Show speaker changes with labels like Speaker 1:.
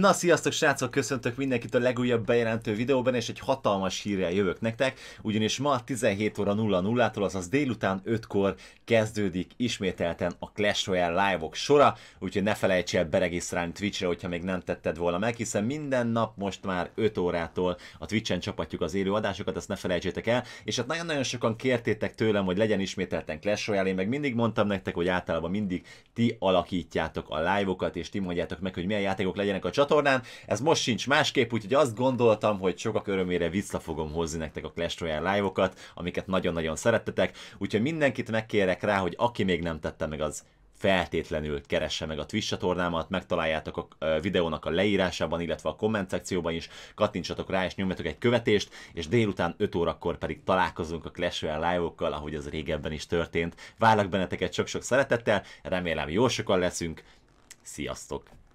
Speaker 1: Na sziasztok srácok, köszöntök mindenkit a legújabb bejelentő videóban, és egy hatalmas hírrel jövök nektek, ugyanis ma 17 óra 00-tól, azaz délután 5-kor kezdődik ismételten a Clash Royale live-ok -ok sora, úgyhogy ne felejts el beregisztrálni Twitch-re, hogyha még nem tetted volna meg, hiszen minden nap most már 5 órától a Twitch-en csapatjuk az élő adásokat, ezt ne felejtsétek el, és hát nagyon-nagyon sokan kértétek tőlem, hogy legyen ismételten Clash Royale, én meg mindig mondtam nektek, hogy általában mindig ti alakítjátok a live-okat, és ti mondjátok meg, hogy milyen játékok legyenek a csatornán. Ez most sincs másképp, úgyhogy azt gondoltam, hogy sokak örömére vissza fogom hozni nektek a Clash Royale live-okat, amiket nagyon-nagyon szerettetek. Úgyhogy mindenkit megkérek rá, hogy aki még nem tette meg, az feltétlenül keresse meg a Twitch csatornámat, megtaláljátok a videónak a leírásában, illetve a komment szekcióban is, kattintsatok rá és nyomjatok egy követést, és délután 5 órakor pedig találkozunk a Clash Royale live-okkal, ahogy az régebben is történt. Várlak benneteket sok-sok szeretettel, remélem jó sokan leszünk, sziasztok!